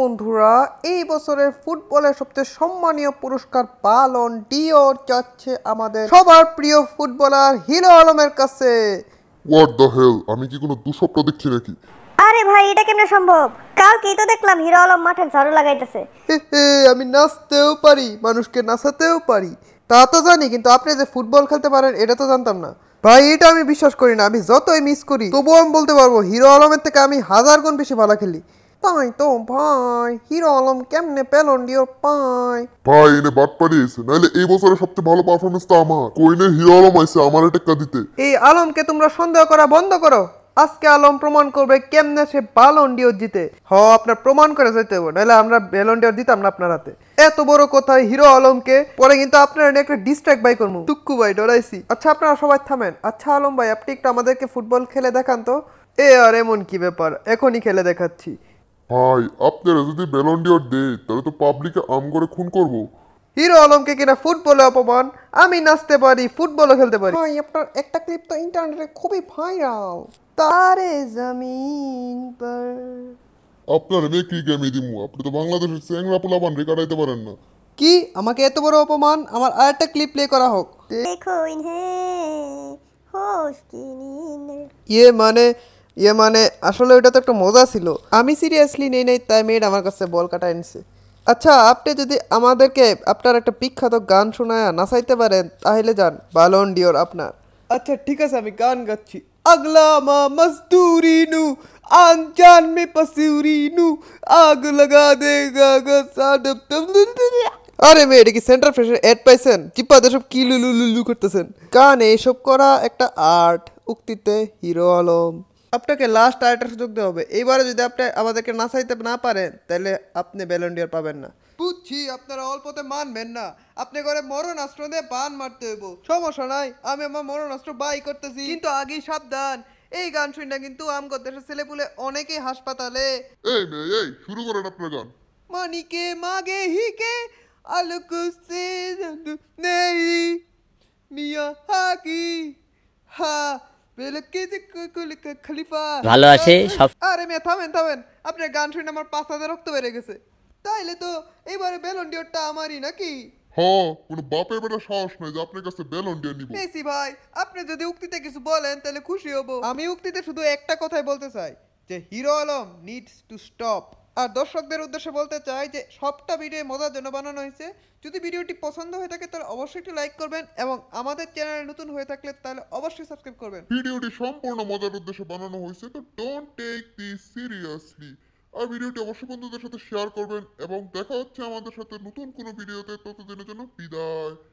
বন্ধুরা এই বছরের ফুটবলের সবচেয়ে সম্মানীয় পুরস্কার পালন ডিওর যাচ্ছে আমাদের সবার প্রিয় ফুটবলার হিরো আলমের কাছে হোয়াট দ্য হেল আমি কি কোনো দুঃস্বপ্ন দেখছি নাকি আরে ভাই এটা কেমনে সম্ভব কালকেই তো দেখলাম হিরো আলম মাঠে ঝাড়ু লাগাইতেছে আমি নাচতেও পারি মানুষকে নাচাতেও পারি তা তো জানি কিন্তু আপনি যে ফুটবল খেলতে পারেন এটা তো জানতাম না ভাই এটা আমি বিশ্বাস করি না আমি যতই মিস করি তবুও আমি বলতে পারবো হিরো আলমের থেকে আমি হাজার গুণ বেশি ভালো খেলি তাই তো ভাই হিরো আলম কেমনে পেলন ভাই এনে পারিস এই সবচেয়ে ভালো পারফরমেন্স তো আমার হিরো আলম আমার টেক্কা দিতে এই আলমকে তোমরা সন্দেহ করা বন্ধ করো আজকে আলম প্রমাণ করবে কেমনে সে ডিওর জিতে হ আপনার প্রমাণ করে যেতে হবে নাহলে আমরা বেলন ডিওর দিতাম না আপনার হাতে এত বড় কথায় হিরো আলমকে পরে কিন্তু আপনার একটা ডিস্ট্রাক্ট বাই করবো টুকু ভাই ডরাইছি আচ্ছা আপনারা সবাই থামেন আচ্ছা আলম ভাই আপনি একটু আমাদেরকে ফুটবল খেলে দেখান তো এ আর এমন কি ব্যাপার এখনই খেলে দেখাচ্ছি ভাই আপনারা যদি বেলন ডিওর দেয় তাহলে তো পাবলিকে আম করে খুন করব হিরো আলমকে কিনা ফুটবলে অপমান আমি নাচতে পারি ফুটবলও খেলতে পারি ভাই আপনার একটা ক্লিপ তো ইন্টারনেটে খুবই ভাইরাল তারে জমিন পর আপনার মে কি গেমে দিমু আপনি তো বাংলাদেশের চ্যাংরা পোলাপান রে কাটাইতে পারেন না কি আমাকে এত বড় অপমান আমার আরেকটা ক্লিপ প্লে করা হোক দেখো ইনহে হোশ কি নিন ইয়ে মানে ইয়ে মানে আসলে ওইটা তো একটা মজা ছিল আমি সিরিয়াসলি নেই নেই তাই মেয়েটা আমার কাছে বল কাটা এনেছে আচ্ছা আপনি যদি আমাদেরকে আপনার একটা বিখ্যাত গান শোনায় নাচাইতে পারেন তাহলে যান বালন ডিওর আপনার আচ্ছা ঠিক আছে আমি গান গাচ্ছি আগলা মা মজদুরি নু আনজান মে পসুরি নু আগ লাগা দে গা গা সাডব আরে মেয়ে এটা কি সেন্টার ফ্রেশের অ্যাড পাইছেন চিপা দেশব কি লুলু লুলু করতেছেন গান এইসব করা একটা আর্ট উক্তিতে হিরো আলম আপনাকে লাস্ট আয়টার সুযোগ দেওয়া হবে এইবারে যদি আপনি আমাদেরকে না চাইতে না পারেন তাহলে আপনি ব্যালন্ডিয়ার পাবেন না বুঝছি আপনারা অল্পতে মানবেন না আপনি করে মরণাস্ত্র দিয়ে বান মারতে হইব সমস্যা নাই আমি আমার মরণাস্ত্র বাই করতেছি কিন্তু আগেই সাবধান এই গান শুনে কিন্তু আমগত দেশের ছেলেপুলে অনেকেই হাসপাতালে এই মেয়ে এই শুরু করেন আপনার গান মানিকে মাগে হিকে আলকুসে নেই মিয়া হাকি হা ভালো আছে সব আরে থামেন থামেন আপনার গান শুনে আমার রক্ত বেড়ে গেছে তাইলে তো এবারে বেলন ডিওরটা আমারই নাকি হ্যাঁ কোনো বাপে বেটা সাহস নাই যে আপনার কাছে বেলন নিব মেসি ভাই আপনি যদি উক্তিতে কিছু বলেন তাহলে খুশি হব আমি উক্তিতে শুধু একটা কথাই বলতে চাই যে Hero Alam needs to stop আর দর্শকদের উদ্দেশ্যে বলতে চাই যে সবটা ভিডিও মজার জন্য বানানো হয়েছে যদি ভিডিওটি পছন্দ হয়ে থাকে তাহলে অবশ্যই একটি লাইক করবেন এবং আমাদের চ্যানেল নতুন হয়ে থাকলে তাহলে অবশ্যই সাবস্ক্রাইব করবেন ভিডিওটি সম্পূর্ণ মজার উদ্দেশ্যে বানানো হয়েছে তো ডোন্ট টেক দিস সিরিয়াসলি আর ভিডিওটি অবশ্যই বন্ধুদের সাথে শেয়ার করবেন এবং দেখা হচ্ছে আমাদের সাথে নতুন কোনো ভিডিওতে ততদিনের জন্য বিদায়